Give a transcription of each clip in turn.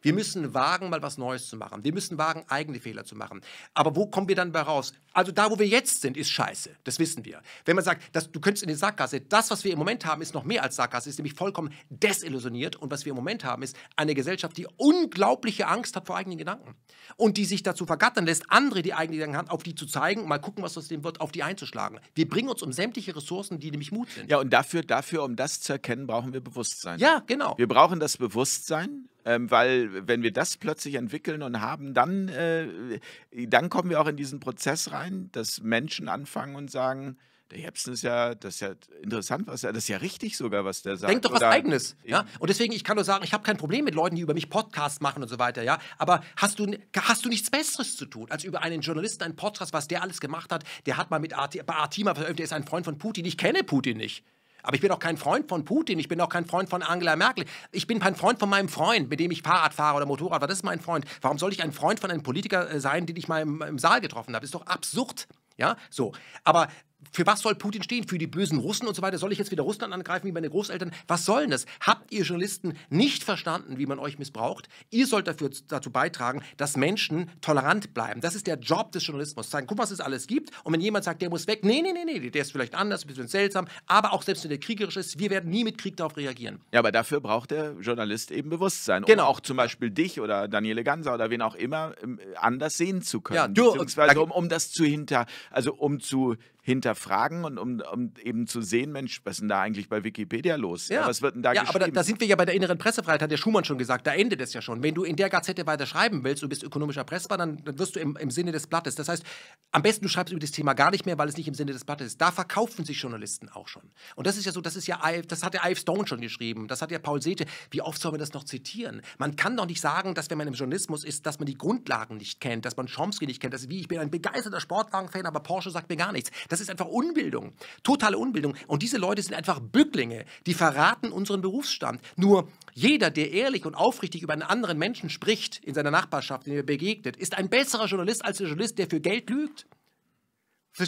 Wir müssen wagen, mal was Neues zu machen. Wir müssen wagen, eigene Fehler zu machen. Aber wo kommen wir dann bei raus? Also da, wo wir jetzt sind, ist scheiße. Das wissen wir. Wenn man sagt, dass, du könntest in die Sackgasse, das, was wir im Moment haben, ist noch mehr als Sackgasse, ist nämlich vollkommen desillusioniert. Und was wir im Moment haben, ist eine Gesellschaft, die unglaubliche Angst hat vor eigenen Gedanken. Und die sich dazu vergattern lässt, andere, die eigenen Gedanken haben, auf die zu zeigen, mal gucken, was aus dem wird, auf die einzuschlagen. Wir bringen uns um sämtliche Ressourcen, die nämlich Mut sind. Ja, und dafür, dafür um das zu erkennen, brauchen wir Bewusstsein. Ja, genau. Wir brauchen das Bewusstsein ähm, weil wenn wir das plötzlich entwickeln und haben, dann, äh, dann kommen wir auch in diesen Prozess rein, dass Menschen anfangen und sagen, der Jepsen ist ja, das ist ja interessant, was er, das ist ja richtig sogar, was der sagt. Denkt doch was Oder Eigenes, ja. Und deswegen, ich kann nur sagen, ich habe kein Problem mit Leuten, die über mich Podcasts machen und so weiter, ja. Aber hast du, hast du nichts Besseres zu tun, als über einen Journalisten einen Podcast, was der alles gemacht hat? Der hat mal mit Artima veröffentlicht, der ist ein Freund von Putin. Ich kenne Putin nicht. Aber ich bin auch kein Freund von Putin, ich bin auch kein Freund von Angela Merkel. Ich bin kein Freund von meinem Freund, mit dem ich Fahrrad fahre oder Motorrad fahre. Das ist mein Freund. Warum soll ich ein Freund von einem Politiker äh, sein, den ich mal im, im Saal getroffen habe? Das ist doch absurd. Ja, so. Aber für was soll Putin stehen? Für die bösen Russen und so weiter? Soll ich jetzt wieder Russland angreifen wie meine Großeltern? Was soll das? Habt ihr Journalisten nicht verstanden, wie man euch missbraucht? Ihr sollt dafür, dazu beitragen, dass Menschen tolerant bleiben. Das ist der Job des Journalismus. Sagen, guck, was es alles gibt. Und wenn jemand sagt, der muss weg, nee, nee, nee, nee, der ist vielleicht anders, ein bisschen seltsam. Aber auch selbst wenn der kriegerisch ist, wir werden nie mit Krieg darauf reagieren. Ja, aber dafür braucht der Journalist eben Bewusstsein. Genau. Um auch zum Beispiel dich oder Daniele Ganser oder wen auch immer ähm, anders sehen zu können. Ja, du, beziehungsweise um, um das zu hinter, also um zu hinterfragen und um, um eben zu sehen, Mensch, was ist denn da eigentlich bei Wikipedia los? Ja, was wird denn da ja, geschrieben? Ja, aber da, da, sind wir ja bei der inneren Pressefreiheit, hat der Schumann schon gesagt, da endet es ja schon. Wenn du in der Gazette weiter schreiben willst, du bist ökonomisch erpressbar, dann, dann wirst du im, im Sinne des Blattes. Das heißt, am besten du schreibst über das Thema gar nicht mehr, weil es nicht im Sinne des Blattes ist. Da verkaufen sich Journalisten auch schon. Und das ist ja so, das ist ja, das hat der Ive Stone schon geschrieben, das hat ja Paul Sethe. Wie oft soll man das noch zitieren? Man kann doch nicht sagen, dass wenn man im Journalismus ist, dass man die Grundlagen nicht kennt, dass man Chomsky nicht kennt, dass wie ich bin ein begeisterter Sportwagenfan, fan aber Porsche sagt mir gar nichts. Das das ist einfach Unbildung, totale Unbildung. Und diese Leute sind einfach Bücklinge, die verraten unseren Berufsstand. Nur jeder, der ehrlich und aufrichtig über einen anderen Menschen spricht, in seiner Nachbarschaft, den er begegnet, ist ein besserer Journalist als der Journalist, der für Geld lügt.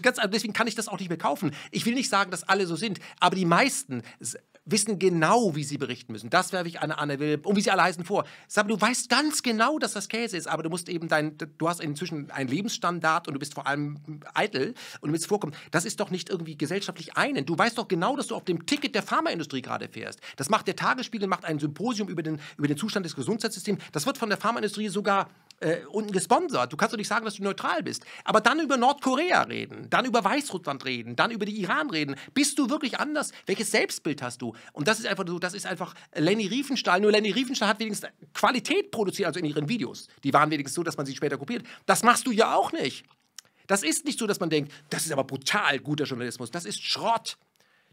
Ganz, also deswegen kann ich das auch nicht mehr kaufen. Ich will nicht sagen, dass alle so sind, aber die meisten wissen genau, wie sie berichten müssen. Das werfe ich an Anne Will und wie sie alle heißen vor. Sag, du weißt ganz genau, dass das Käse ist, aber du musst eben dein, du hast inzwischen einen Lebensstandard und du bist vor allem eitel und du willst vorkommen. Das ist doch nicht irgendwie gesellschaftlich einen. Du weißt doch genau, dass du auf dem Ticket der Pharmaindustrie gerade fährst. Das macht der Tagesspiegel, macht ein Symposium über den, über den Zustand des Gesundheitssystems. Das wird von der Pharmaindustrie sogar äh, unten gesponsert. Du kannst doch nicht sagen, dass du neutral bist. Aber dann über Nordkorea reden, dann über Weißrussland reden, dann über die Iran reden. Bist du wirklich anders? Welches Selbstbild hast du? Und das ist einfach so, das ist einfach Lenny Riefenstahl. Nur Lenny Riefenstahl hat wenigstens Qualität produziert, also in ihren Videos. Die waren wenigstens so, dass man sie später kopiert. Das machst du ja auch nicht. Das ist nicht so, dass man denkt, das ist aber brutal guter Journalismus. Das ist Schrott.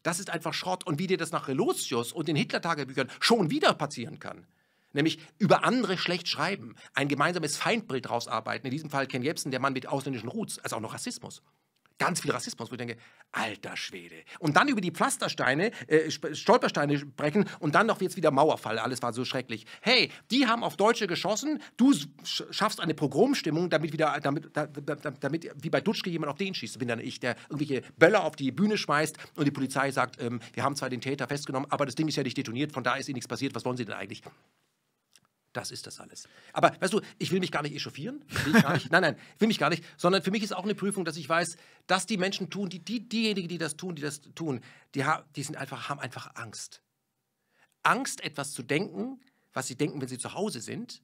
Das ist einfach Schrott. Und wie dir das nach Relotius und den Hitler-Tagebüchern schon wieder passieren kann nämlich über andere schlecht schreiben, ein gemeinsames Feindbild rausarbeiten. In diesem Fall Ken Jebsen, der Mann mit ausländischen Roots, also auch noch Rassismus. Ganz viel Rassismus, wo ich denke, alter Schwede. Und dann über die Pflastersteine, äh, Stolpersteine brechen und dann noch jetzt wieder Mauerfall, alles war so schrecklich. Hey, die haben auf Deutsche geschossen, du schaffst eine Pogromstimmung, damit wieder, damit, da, damit wie bei Dutschke jemand auf den schießt, bin dann ich, der irgendwelche Böller auf die Bühne schmeißt und die Polizei sagt, ähm, wir haben zwar den Täter festgenommen, aber das Ding ist ja nicht detoniert, von da ist ihnen eh nichts passiert, was wollen sie denn eigentlich? Das ist das alles. Aber weißt du, ich will mich gar nicht echauffieren. Gar nicht, nein, nein, will mich gar nicht. Sondern für mich ist auch eine Prüfung, dass ich weiß, dass die Menschen tun, die, die, diejenigen, die das tun, die das tun, die, die sind einfach, haben einfach Angst. Angst, etwas zu denken, was sie denken, wenn sie zu Hause sind,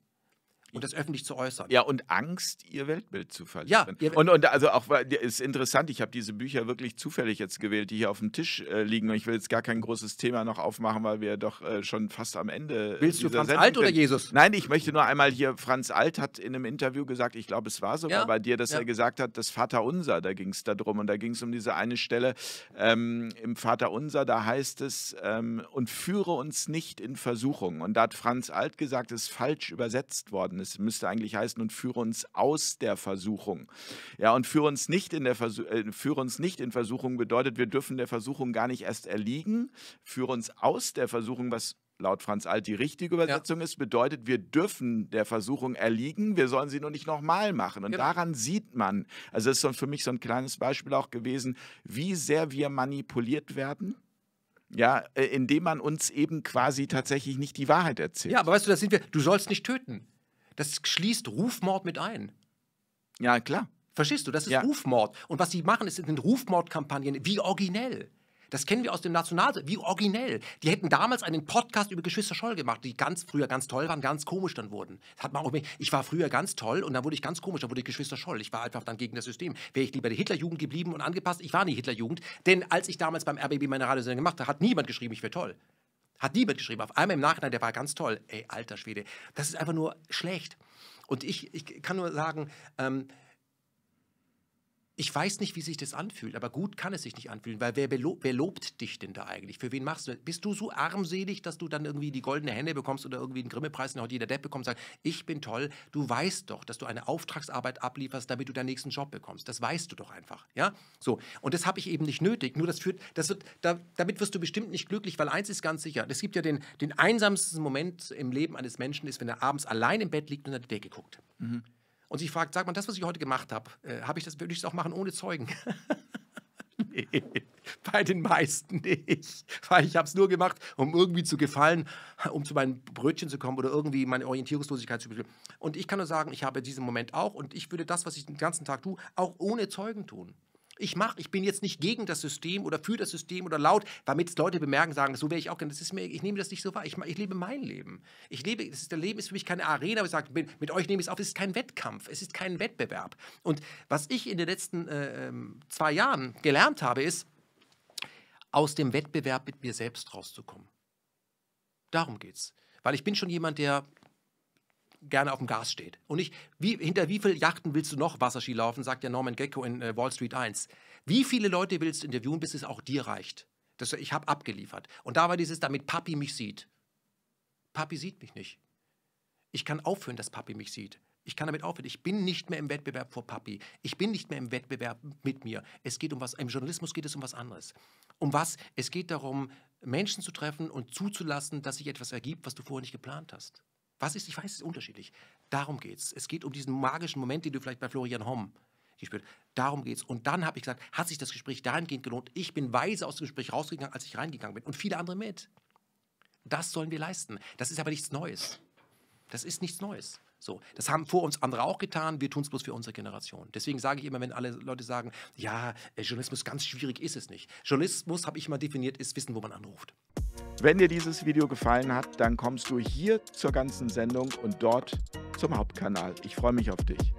und das öffentlich zu äußern. Ja, und Angst, ihr Weltbild zu verlieren. Ja, und, und also auch, ist interessant, ich habe diese Bücher wirklich zufällig jetzt gewählt, die hier auf dem Tisch äh, liegen. Und ich will jetzt gar kein großes Thema noch aufmachen, weil wir doch äh, schon fast am Ende. Äh, Willst du Franz Sendung Alt oder Jesus? Nein, ich möchte nur einmal hier, Franz Alt hat in einem Interview gesagt, ich glaube, es war sogar ja, bei dir, dass ja. er gesagt hat, das Vaterunser, da ging es darum. Und da ging es um diese eine Stelle ähm, im Vaterunser, da heißt es, ähm, und führe uns nicht in Versuchung. Und da hat Franz Alt gesagt, es ist falsch übersetzt worden es müsste eigentlich heißen, und führe uns aus der Versuchung. Ja, und führe uns nicht in, der Versu äh, führe uns nicht in Versuchung bedeutet, wir dürfen der Versuchung gar nicht erst erliegen. Führe uns aus der Versuchung, was laut Franz Alt die richtige Übersetzung ja. ist, bedeutet, wir dürfen der Versuchung erliegen, wir sollen sie nur nicht nochmal machen. Und genau. daran sieht man, also das ist für mich so ein kleines Beispiel auch gewesen, wie sehr wir manipuliert werden. Ja, äh, indem man uns eben quasi tatsächlich nicht die Wahrheit erzählt. Ja, aber weißt du, das sind wir. Du sollst nicht töten. Das schließt Rufmord mit ein. Ja, klar. Verstehst du? Das ist ja. Rufmord. Und was sie machen, ist, sind Rufmordkampagnen. Wie originell. Das kennen wir aus dem National, wie originell. Die hätten damals einen Podcast über Geschwister Scholl gemacht, die ganz früher ganz toll waren, ganz komisch dann wurden. Das hat man auch ich war früher ganz toll und dann wurde ich ganz komisch, dann wurde ich Geschwister Scholl. Ich war einfach dann gegen das System. Wäre ich lieber der Hitlerjugend geblieben und angepasst, ich war nie Hitlerjugend, denn als ich damals beim RBB meine Radiosendung gemacht habe, hat niemand geschrieben, ich wäre toll. Hat niemand geschrieben. Auf einmal im Nachhinein, der war ganz toll. Ey, alter Schwede, das ist einfach nur schlecht. Und ich, ich kann nur sagen, ähm, ich weiß nicht, wie sich das anfühlt, aber gut kann es sich nicht anfühlen, weil wer, belob, wer lobt dich denn da eigentlich? Für wen machst du das? Bist du so armselig, dass du dann irgendwie die goldene Hände bekommst oder irgendwie einen Grimme-Preis, den heute jeder Depp bekommt, und sagt, ich bin toll, du weißt doch, dass du eine Auftragsarbeit ablieferst, damit du deinen nächsten Job bekommst. Das weißt du doch einfach, ja? So, und das habe ich eben nicht nötig, nur das führt, das wird, da, damit wirst du bestimmt nicht glücklich, weil eins ist ganz sicher, es gibt ja den, den einsamsten Moment im Leben eines Menschen, ist, wenn er abends allein im Bett liegt und an die Decke guckt. Mhm und sich fragt, sag mal, das, was ich heute gemacht habe, äh, habe ich das, würde ich das auch machen ohne Zeugen? nee, bei den meisten nicht. Weil ich habe es nur gemacht, um irgendwie zu gefallen, um zu meinen Brötchen zu kommen oder irgendwie meine Orientierungslosigkeit zu bestimmen. Und ich kann nur sagen, ich habe diesen Moment auch und ich würde das, was ich den ganzen Tag tue, auch ohne Zeugen tun. Ich mache, ich bin jetzt nicht gegen das System oder für das System oder laut, damit es Leute bemerken, sagen, so wäre ich auch gerne. Das ist mir, ich nehme das nicht so wahr. Ich, ich lebe mein Leben. Ich lebe, das ist, das Leben ist für mich keine Arena, wo ich sage, mit euch nehme ich es auf. Es ist kein Wettkampf, es ist kein Wettbewerb. Und was ich in den letzten äh, ähm, zwei Jahren gelernt habe, ist, aus dem Wettbewerb mit mir selbst rauszukommen. Darum geht's. Weil ich bin schon jemand, der gerne auf dem Gas steht. Und nicht, wie, hinter wie vielen Yachten willst du noch Wasserski laufen, sagt ja Norman Gecko in äh, Wall Street 1. Wie viele Leute willst du interviewen, bis es auch dir reicht? Das, ich habe abgeliefert. Und da war dieses, damit Papi mich sieht. Papi sieht mich nicht. Ich kann aufhören, dass Papi mich sieht. Ich kann damit aufhören. Ich bin nicht mehr im Wettbewerb vor Papi. Ich bin nicht mehr im Wettbewerb mit mir. Es geht um was, im Journalismus geht es um was anderes. Um was? Es geht darum, Menschen zu treffen und zuzulassen, dass sich etwas ergibt, was du vorher nicht geplant hast. Was ist, ich weiß, es ist unterschiedlich. Darum geht es. Es geht um diesen magischen Moment, den du vielleicht bei Florian Homm gespürt Darum geht es. Und dann habe ich gesagt, hat sich das Gespräch dahingehend gelohnt. Ich bin weise aus dem Gespräch rausgegangen, als ich reingegangen bin. Und viele andere mit. Das sollen wir leisten. Das ist aber nichts Neues. Das ist nichts Neues. So, das haben vor uns andere auch getan, wir tun es bloß für unsere Generation. Deswegen sage ich immer, wenn alle Leute sagen, ja, äh, Journalismus ganz schwierig ist es nicht. Journalismus, habe ich mal definiert, ist Wissen, wo man anruft. Wenn dir dieses Video gefallen hat, dann kommst du hier zur ganzen Sendung und dort zum Hauptkanal. Ich freue mich auf dich.